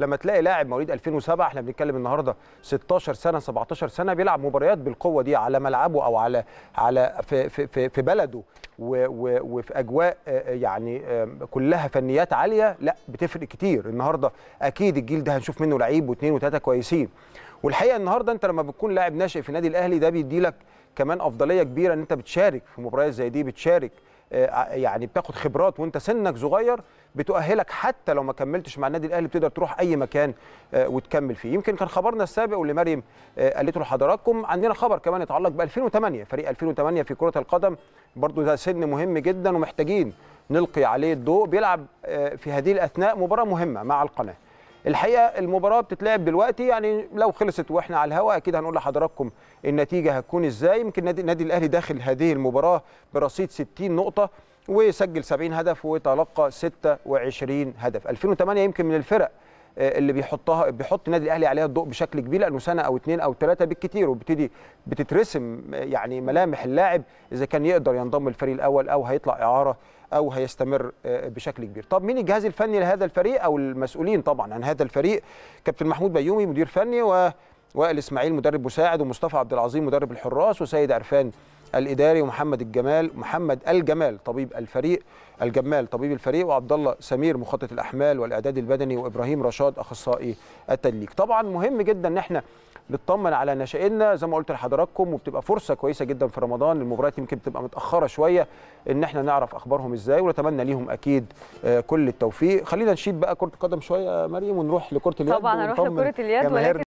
لما تلاقي لاعب مواليد 2007 احنا بنتكلم النهارده 16 سنه 17 سنه بيلعب مباريات بالقوه دي على ملعبه او على على في في في بلده وفي اجواء آه، يعني آه، كلها فنيات عاليه لا بتفرق كتير النهارده اكيد الجيل ده هنشوف منه لعيب واثنين وثلاثه كويسين والحقيقه النهارده انت لما بتكون لاعب ناشئ في النادي الاهلي ده بيديلك كمان افضليه كبيره ان انت بتشارك في مباريات زي دي بتشارك آه، آه، يعني بتاخد خبرات وانت سنك صغير بتؤهلك حتى لو ما كملتش مع النادي الاهلي بتقدر تروح اي مكان آه، وتكمل فيه يمكن كان خبرنا السابق واللي مريم قالته لحضراتكم عندنا خبر كمان يتعلق ب 2008 فريق 2008 في كره القدم برضو ده سن مهم جدا ومحتاجين نلقي عليه الضوء بيلعب في هذه الاثناء مباراه مهمه مع القناه الحقيقه المباراه بتتلعب دلوقتي يعني لو خلصت واحنا على الهواء اكيد هنقول لحضراتكم النتيجه هتكون ازاي يمكن النادي الاهلي داخل هذه المباراه برصيد 60 نقطه وسجل 70 هدف وتلقى 26 هدف 2008 يمكن من الفرق آه، اللي بيحطها بيحط النادي الاهلي عليها الضوء بشكل كبير لانه سنه او اثنين او ثلاثه بالكثير وبتدي بتترسم آه، يعني ملامح اللاعب اذا كان يقدر ينضم للفريق الاول او هيطلع اعاره او هيستمر آه، بشكل كبير طب مين الجهاز الفني لهذا الفريق او المسؤولين طبعا عن هذا الفريق كابتن محمود بيومي مدير فني و وائل اسماعيل مدرب مساعد ومصطفى عبد العظيم مدرب الحراس وسيد عرفان الاداري ومحمد الجمال محمد الجمال طبيب الفريق الجمال طبيب الفريق وعبد الله سمير مخطط الاحمال والاعداد البدني وابراهيم رشاد اخصائي التدليك طبعا مهم جدا ان احنا نطمن على ناشئينا زي ما قلت لحضراتكم وبتبقى فرصه كويسه جدا في رمضان المباريات يمكن بتبقى متاخره شويه ان احنا نعرف اخبارهم ازاي ونتمنى ليهم اكيد آه، كل التوفيق خلينا نشيد بقى كره القدم شويه مريم ونروح لكره اليد طبعا نروح لكره اليد